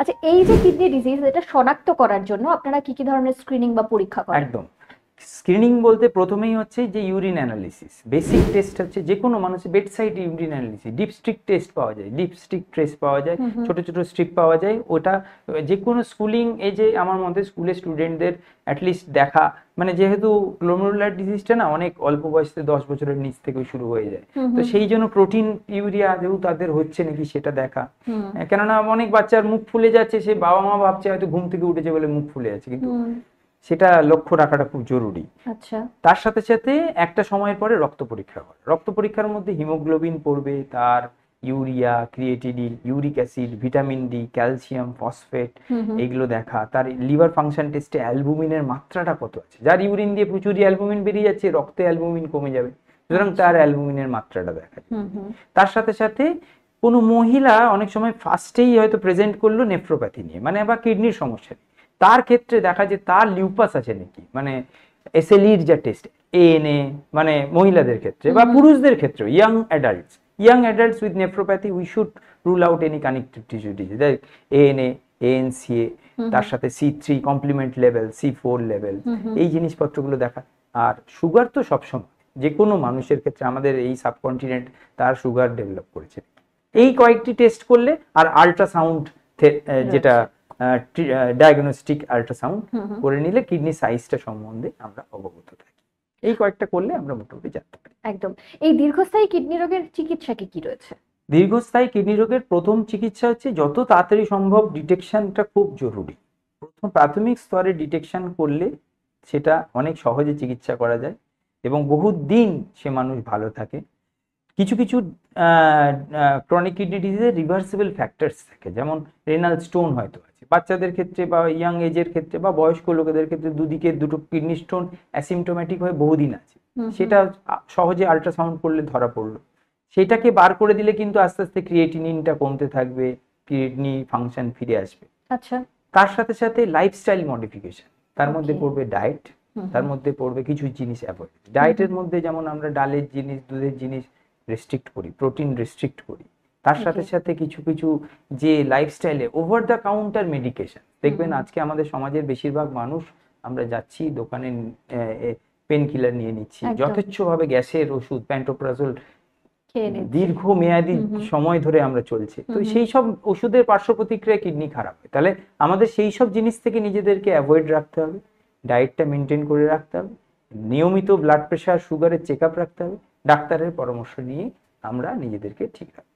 আচ্ছা এই যে কিডনি ডিজিজ এটা শনাক্ত করার জন্য আপনারা কি কি ধরনের স্ক্রিনিং বা পরীক্ষা করেন একদম স্ক্রিনিং বলতে প্রথমেই হচ্ছে যে ইউরিন অ্যানালিসিস বেসিক টেস্ট হচ্ছে যে কোনো মানুষের bedside urine analysis dipstick test পাওয়া যায় ডিপস্টিক টেস্ট পাওয়া যায় ছোট ছোট স্ট্রিপ পাওয়া যায় ওটা যে কোনো স্কুলিং এজে আমার মতে স্কুলে স্টুডেন্টদের অ্যাটলিস্ট দেখা মানে যেহেতু গ্লোমেরুলার ডিজিজটা না অনেক অল্প বয়সে দশ বছরের নিচ থেকে শুরু হয়ে যায় তো সেই জন্য প্রোটিন ইউরিয়া আদৌ তাদের হচ্ছে নাকি সেটা দেখা কেননা অনেক বাচ্চার মুখ ফুলে যাচ্ছে সে বাবা মা ভাবছে হয়তো ঘুম থেকে উঠেছে বলে মুখ ফুলে যাচ্ছে কিন্তু সেটা লক্ষ্য রাখাটা খুব জরুরি আচ্ছা তার সাথে সাথে একটা সময়ের পরে রক্ত পরীক্ষা হয় রক্ত পরীক্ষার মধ্যে হিমোগ্লোবিন পড়বে তার urea creatinine uric acid vitamin D calcium phosphate এগুলো দেখা তার লিভার ফাংশন টেস্টে অ্যালবুমিনের মাত্রাটা কত আছে যার ইউরিন দিয়ে প্রচুরই অ্যালবুমিন বেরিয়ে যাচ্ছে রক্তে অ্যালবুমিন কমে যাবে সুতরাং আচ্ছা। তার অ্যালবুমিনের মাত্রাটা দেখা তার সাথে সাথে কোনো মহিলা অনেক সময় ফার্স্টেই হয়তো প্রেজেন্ট করলো নেফ্রোপ্যাথি নিয়ে মানে আবার কিডনির সমস্যা নিয়ে তার ক্ষেত্রে দেখা যায় তার লিউপাস আছে নাকি মানে এসএলির যা টেস্ট এএনএ মানে মহিলাদের ক্ষেত্রে বা পুরুষদের ক্ষেত্রে young adults young adults with nephropathy we should rule out any connective tissue disease দেখ এএনএ এএনসিএ তার সাথে C three complement level C four level এই জিনিসপত্রগুলো দেখা আর সুগার তো সবসময় যে কোনো মানুষের ক্ষেত্রে আমাদের এই সাবকন্টিনেন্ট তার সুগার ডেভেলপ করেছে এই কয়েকটি টেস্ট করলে আর আল্ট্রাসাউন্ড যেটা ডায়াগনস্টিক আল্ট্রাসাউন্ড করে নিলে কিডনি সাইজটা সম্বন্ধে আমরা অবগত থাকি এই কয়েকটা করলে আমরা মোটামুটি জানতে পারি একদম এই দীর্ঘস্থায়ী কিডনি রোগের চিকিৎসা কি কি রয়েছে দীর্ঘস্থায়ী কিডনি রোগের প্রথম চিকিৎসা হচ্ছে যত তাড়াতাড়ি সম্ভব ডিটেকশনটা খুব জরুরি প্রথম প্রাথমিক স্তরে ডিটেকশন করলে সেটা অনেক সহজে চিকিৎসা করা যায় এবং বহু দিন সে মানুষ ভালো থাকে কিছু কিছু ক্রনিক কিডনি ডিজিজের রিভার্সিবল ফ্যাক্টার্স থাকে যেমন রেনাল স্টোন হয়তো আছে বাচ্চাদের ক্ষেত্রে বা ইয়াং এজের ক্ষেত্রে বা বয়স্ক লোকেদের ক্ষেত্রে দুদিকে দুটো কিডনি স্টোন অ্যাসিমটোম্যাটিক হয়ে বহুদিন আছে সেটা সহজে আল্ট্রাসাউন্ড করলে ধরা পড়লো সেটাকে বার করে দিলে কিন্তু আস্তে আস্তে ক্রিয়েটিনিনটা কমতে থাকবে কিডনি ফাংশন ফিরে আসবে আচ্ছা তার সাথে সাথে লাইফস্টাইল মডিফিকেশন তার মধ্যে পড়বে ডায়েট তার মধ্যে পড়বে কিছু জিনিস অ্যাভয়েড ডায়েটের মধ্যে যেমন আমরা ডালের জিনিস দুধের জিনিস রেস্ট্রিক্ট করি প্রোটিন রেস্ট্রিক্ট করি তার সাথে সাথে কিছু কিছু যে লাইফস্টাইলে ওভার দ্য কাউন্টার মেডিকেশন দেখবেন আজকে আমাদের সমাজের বেশিরভাগ মানুষ আমরা যাচ্ছি দোকানে পেন কিলার নিয়ে নিচ্ছি যথেচ্ছভাবে গ্যাসের ওষুধ প্যান্টোপ্রাজল দীর্ঘ মেয়াদি সময় ধরে আমরা চলছে তো সেই সব ওষুধের পার্শ্ব প্রতিক্রিয়া কিডনি খারাপ হয় তাহলে আমাদের সেই সব জিনিস থেকে নিজেদেরকে অ্যাভয়েড রাখতে হবে ডায়েটটা মেনটেন করে রাখতে হবে নিয়মিত ব্লাড প্রেশার সুগারের চেক রাখতে হবে ডাক্তারের পরামর্শ নিয়ে আমরা নিজেদেরকে ঠিক রাখবো